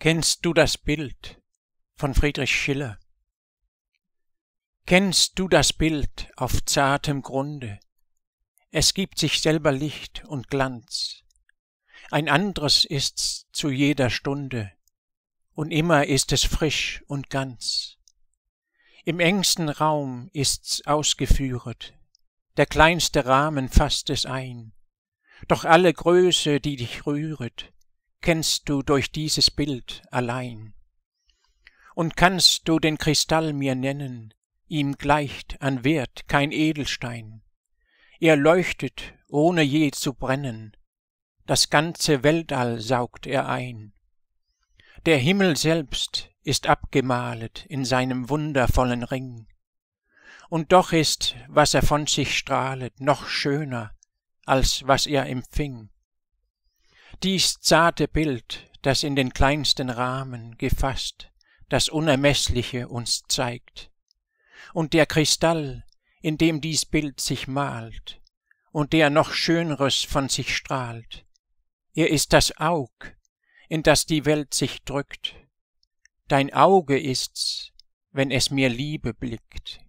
Kennst du das Bild von Friedrich Schiller? Kennst du das Bild auf zartem Grunde? Es gibt sich selber Licht und Glanz. Ein anderes ist's zu jeder Stunde, und immer ist es frisch und ganz. Im engsten Raum ist's ausgeführet, der kleinste Rahmen fasst es ein, doch alle Größe, die dich rühret, kennst du durch dieses Bild allein. Und kannst du den Kristall mir nennen, ihm gleicht an Wert kein Edelstein. Er leuchtet, ohne je zu brennen, das ganze Weltall saugt er ein. Der Himmel selbst ist abgemalet in seinem wundervollen Ring. Und doch ist, was er von sich strahlet, noch schöner, als was er empfing dies zarte Bild, das in den kleinsten Rahmen gefasst, das Unermessliche uns zeigt, und der Kristall, in dem dies Bild sich malt, und der noch Schönres von sich strahlt, er ist das Aug, in das die Welt sich drückt, dein Auge ist's, wenn es mir Liebe blickt.